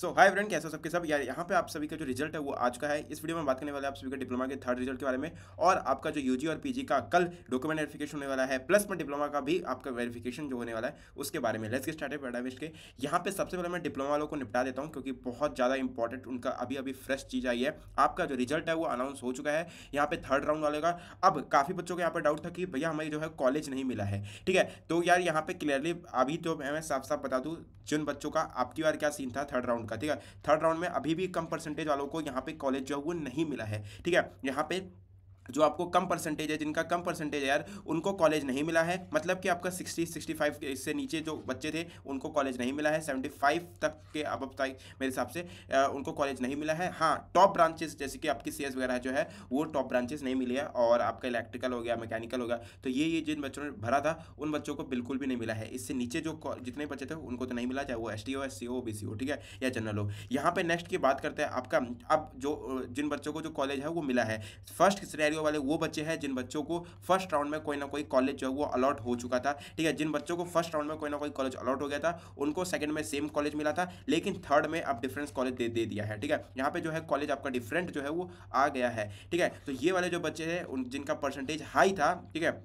सो hi friend कैसे हो सबके सब यार यहाँ पे आप सभी का जो रिजल्ट है वो आज का है इस वीडियो में बात करने वाले आप सभी का डिप्लोमा के थर्ड रिजल्ट के बारे में और आपका जो यूजी और पीजी का कल डॉक्यूमेंट वेरिफिकेशन होने वाला है प्लस में डिप्लोमा का भी आपका वेरिफिकेशन जो होने वाला है उसके बारे में लेट्स के स्टार्ट डाइवेस्ट के यहाँ पर सबसे पहले मैं डिप्लोमा वालों को निपटा देता हूँ क्योंकि बहुत ज़्यादा इंपॉर्टेंट उनका अभी अभी फ्रेश चीज़ आई है आपका जो रिजल्ट है वो अनाउंस हो चुका है यहाँ पे थर्ड राउंड वाले का अब काफ़ी बच्चों का यहाँ पर डाउट था कि भैया हमें जो है कॉलेज नहीं मिला है ठीक है तो यार यहाँ पे क्लियरली अभी तो मैं साफ साफ बता दूँ जिन बच्चों का आपकी बार क्या सीन था थर्ड राउंड का ठीक है थर्ड राउंड में अभी भी कम परसेंटेज वालों को यहाँ पे कॉलेज जो है वो नहीं मिला है ठीक है यहाँ पे जो आपको कम परसेंटेज है जिनका कम परसेंटेज है यार उनको कॉलेज नहीं मिला है मतलब कि आपका सिक्सटी सिक्सटी फाइव इससे नीचे जो बच्चे थे उनको कॉलेज नहीं मिला है सेवेंटी फाइव तक के अब अब तक मेरे हिसाब से आ, उनको कॉलेज नहीं मिला है हाँ टॉप ब्रांचेस जैसे कि आपकी सी वगैरह जो है वो टॉप ब्रांचेस नहीं मिली है और आपका इलेक्ट्रिकल हो गया मैकेनिकल हो गया तो ये ये जिन बच्चों ने भरा था उन बच्चों को बिल्कुल भी नहीं मिला है इससे नीचे जो जितने बच्चे थे उनको तो नहीं मिला चाहे वो S T O S C हो बी सी ओ ठीक है या जनरल हो यहाँ पर नेक्स्ट की बात करते हैं आपका अब जो जिन बच्चों को जो कॉलेज है वो मिला है फर्स्ट सीनैरियो होने वाले वो बच्चे हैं जिन बच्चों को फर्स्ट राउंड में कोई ना कोई कॉलेज जो है वो अलॉट हो चुका था ठीक है जिन बच्चों को फर्स्ट राउंड में कोई ना कोई कॉलेज अलॉट हो गया था उनको सेकंड में सेम कॉलेज मिला था लेकिन थर्ड में अब डिफरेंस कॉलेज दे दे दिया है ठीक है यहाँ पे जो है कॉलेज आपका डिफरेंट जो है वो आ गया है ठीक है तो ये वाले जो बच्चे हैं जिनका परसेंटेज हाई था ठीक है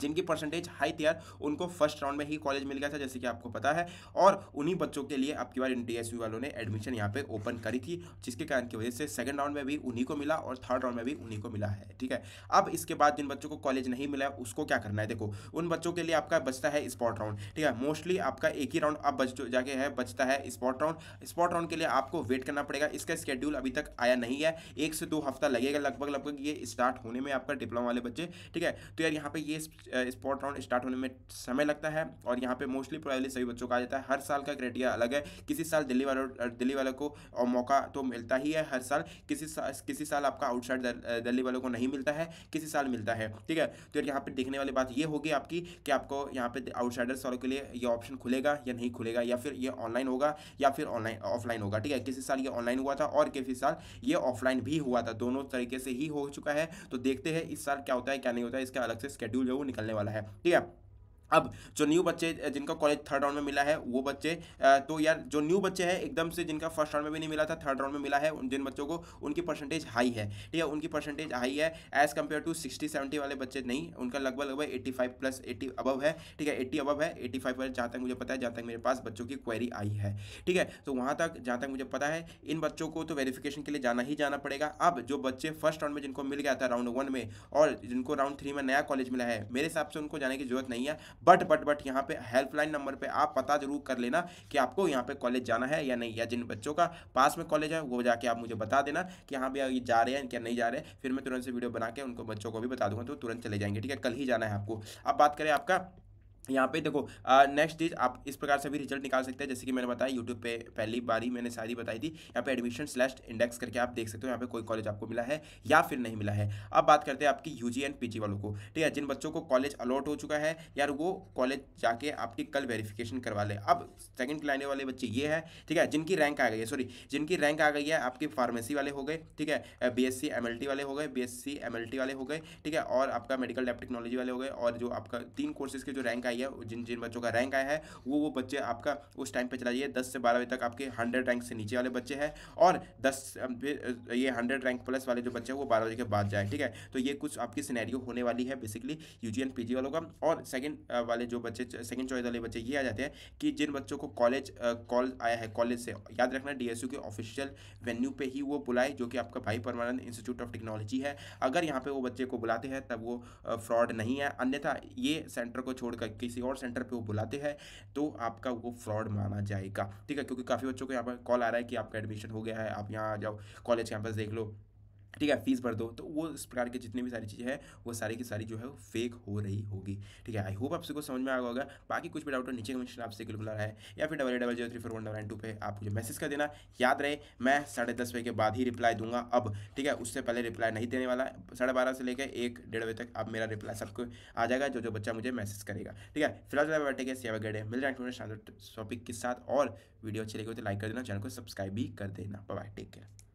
जिनकी परसेंटेज हाई थी यार उनको फर्स्ट राउंड में ही कॉलेज मिल गया था जैसे कि आपको पता है और उन्हीं बच्चों के लिए की बार डी वालों ने एडमिशन यहाँ पे ओपन करी थी जिसके कारण की वजह से सेकंड राउंड में भी उन्हीं को मिला और थर्ड राउंड में भी उन्हीं को मिला है ठीक है अब इसके बाद जिन बच्चों को कॉलेज नहीं मिला उसको क्या करना है देखो उन बच्चों के लिए आपका बचता है स्पॉट राउंड ठीक है मोस्टली आपका एक ही राउंड अब बच जाके है बचता है स्पॉट राउंड स्पॉट राउंड के लिए आपको वेट करना पड़ेगा इसका स्केड्यूल अभी तक आया नहीं है एक से दो हफ्ता लगेगा लगभग लगभग ये स्टार्ट होने में आपका डिप्लोमा वाले बच्चे ठीक है तो यार यहाँ पे ये स्पॉट राउंड स्टार्ट होने में समय लगता है और यहाँ पे मोस्टली प्रोबेबली सभी बच्चों का आ जाता है हर साल का क्राइटेरिया अलग है किसी साल दिल्ली वालों दिल्ली वालों को और मौका तो मिलता ही है हर साल किसी सा, किसी साल आपका आउटसाइड दिल्ली वालों को नहीं मिलता है किसी साल मिलता है ठीक है तो यहाँ पर देखने वाली बात ये होगी आपकी कि आपको यहाँ पर आउटसाइडर्स वालों के लिए ये ऑप्शन खुलेगा या नहीं खुलेगा या फिर ये ऑनलाइन होगा या फिर ऑनलाइन ऑफलाइन होगा ठीक है किसी साल ये ऑनलाइन हुआ था और किसी साल ये ऑफलाइन भी हुआ था दोनों तरीके से ही हो चुका है तो देखते हैं इस साल क्या होता है क्या नहीं होता है इसका अलग से स्केड्यूल जो निकलने वाला है ठीक है अब जो न्यू बच्चे जिनका कॉलेज थर्ड राउंड में मिला है वो बच्चे तो यार जो न्यू बच्चे हैं एकदम से जिनका फर्स्ट राउंड में भी नहीं मिला था थर्ड राउंड में मिला है उन जिन बच्चों को उनकी परसेंटेज हाई है ठीक है उनकी परसेंटेज हाई है as compared to sixty seventy वाले बच्चे नहीं उनका लगभग लगभग eighty five plus eighty above है ठीक है एट्टी अबव है एट्टी फाइव पर जहाँ तक मुझे पता है जहाँ तक मेरे पास बच्चों की क्वेरी आई है ठीक है तो वहाँ तक जहाँ तक मुझे पता है इन बच्चों को तो वेरिफिकेशन के लिए जाना ही जाना पड़ेगा अब जो बच्चे फर्स्ट राउंड में जिनको मिल गया था राउंड वन में और जिनको राउंड थ्री में नया कॉलेज मिला है मेरे हिसाब से उनको जाने की जरूरत नहीं है बट बट बट यहाँ पे हेल्पलाइन नंबर पे आप पता जरूर कर लेना कि आपको यहाँ पे कॉलेज जाना है या नहीं या जिन बच्चों का पास में कॉलेज है वो जाके आप मुझे बता देना कि यहाँ भैया ये जा रहे हैं क्या नहीं जा रहे हैं फिर मैं तुरंत से वीडियो बना के उनको बच्चों को भी बता दूंगा तो तुरंत चले जाएंगे ठीक है कल ही जाना है आपको अब बात करें आपका यहाँ पे देखो नेक्स्ट डेज आप इस प्रकार से भी रिजल्ट निकाल सकते हैं जैसे कि मैंने बताया यूट्यूब पे पहली बारी मैंने सारी बताई थी यहाँ पे एडमिशन स्लैश इंडेक्स करके आप देख सकते हो यहाँ पे कोई कॉलेज आपको मिला है या फिर नहीं मिला है अब बात करते हैं आपकी यू जी एंड पी वालों को ठीक है जिन बच्चों को कॉलेज अलॉट हो चुका है यार वो कॉलेज जाके आपकी कल वेरीफिकेशन करवा लें अब सेकेंड लाइने वाले बच्चे ये है ठीक है जिनकी रैंक आ गई है सॉरी जिनकी रैंक आ गई है आपकी फार्मेसी वाले हो गए ठीक है बी एस वाले हो गए बी एस वाले हो गए ठीक है और आपका मेडिकल लैब टेक्नोलॉजी वाले हो गए और जो आपका तीन कोर्सेज के जो रैंक आई आई है जिन जिन बच्चों का रैंक आया है वो वो बच्चे आपका उस टाइम पर चला जाइए दस से बारह बजे तक आपके हंड्रेड रैंक से नीचे वाले बच्चे हैं और दस ये हंड्रेड रैंक प्लस वाले जो बच्चे हैं वो बारह बजे के बाद जाए ठीक है तो ये कुछ आपकी सीनैरियो होने वाली है बेसिकली यू जी पीजी वालों का और सेकेंड वाले जो बच्चे सेकेंड चॉइस वाले बच्चे ये आ जाते हैं कि जिन बच्चों को कॉलेज कॉल आया है कॉलेज से याद रखना डीएसयू के ऑफिशियल वेन्यू पे ही वो बुलाए जो कि आपका भाई परमानंद इंस्टीट्यूट ऑफ टेक्नोलॉजी है अगर यहाँ पे वो बच्चे को बुलाते हैं तब वो फ्रॉड नहीं है अन्यथा ये सेंटर को छोड़ करके किसी और सेंटर पर वो बुलाते हैं तो आपका वो फ्रॉड माना जाएगा ठीक है क्योंकि काफ़ी बच्चों को यहाँ पर कॉल आ रहा है कि आपका एडमिशन हो गया है आप यहाँ जाओ कॉलेज कैंपस देख लो ठीक है फीस भर दो तो वो इस प्रकार की जितनी भी सारी चीज़ें हैं वो सारी की सारी जो है फेक हो रही होगी ठीक है आई होप आप कुछ समझ में आ गया होगा बाकी कुछ भी डाउट नीचे कमेंशन आपसे बिल्कुल रहा है या फिर double double zero three four one double nine two पर आप मुझे मैसेज कर देना याद रहे मैं साढ़े दस बजे के बाद ही रिप्लाई दूंगा अब ठीक है उससे पहले रिप्लाई नहीं देने वाला साढ़े बारह से लेकर एक डेढ़ बजे तक अब मेरा रिप्लाई सबको आ जाएगा जो जो बच्चा मुझे मैसेज करेगा ठीक है फिलहाल बैठे गए सेवा गेड मिल जाए टॉपिक के साथ और वीडियो अच्छी लगी हो तो लाइक कर देना चैनल को सब्सक्राइब भी कर देना बाय टेक केयर